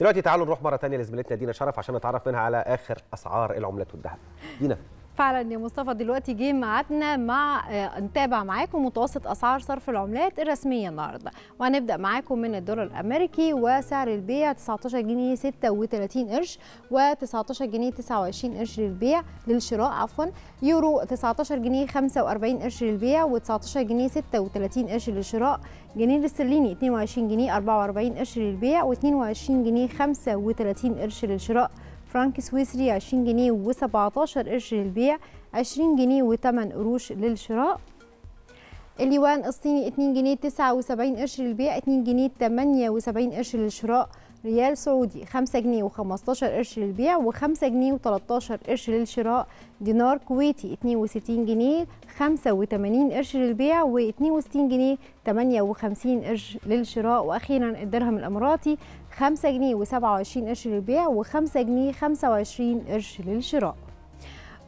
دلوقتي تعالوا نروح مره ثانيه لزميلتنا دينا شرف عشان نتعرف منها على اخر اسعار العملات والذهب دينا فعلا يا مصطفى دلوقتي جه ميعادنا مع آه، نتابع معاكم متوسط اسعار صرف العملات الرسميه النهارده وهنبدا معاكم من الدولار الامريكي وسعر البيع 19 جنيه 36 قرش و19 جنيه 29 قرش للبيع للشراء عفوا يورو 19 جنيه 45 قرش للبيع و19 جنيه 36 قرش للشراء جنيه الاسترليني 22 جنيه 44 قرش للبيع و22 جنيه 35 قرش للشراء فرنك سويسري 20 جنيه و17 قرش للبيع 20 جنيه و8 قروش للشراء اليوان الصيني 2 جنيه 79 قرش للبيع 2 جنيه 78 قرش للشراء ريال سعودي 5 جنيه و15 قرش للبيع و5 جنيه و13 قرش للشراء دينار كويتي 62 جنيه 85 قرش للبيع و62 جنيه 58 قرش للشراء واخيرا الدرهم الاماراتي 5 جنيه و27 قرش للبيع و5 جنيه 25 قرش للشراء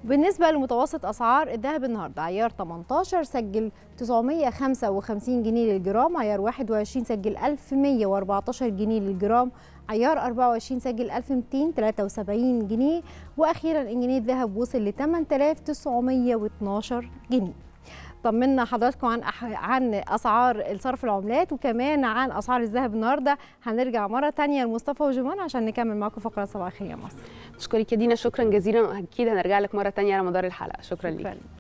بالنسبة لمتوسط أسعار الذهب النهاردة عيار 18 سجل 955 جنيه للجرام عيار 21 سجل 1114 جنيه للجرام عيار 24 سجل 1273 جنيه وأخيرا الجنيه الذهب وصل ل 8912 جنيه طمنا حضراتكم عن أح... عن اسعار الصرف العملات وكمان عن اسعار الذهب النهارده هنرجع مره ثانيه لمصطفى وجمان عشان نكمل معاكم فقره صباح الخير يا مصر تشكرك يا دينا شكرا جزيلا واكيد هنرجع لك مره ثانيه على مدار الحلقه شكرا, شكرا. ليك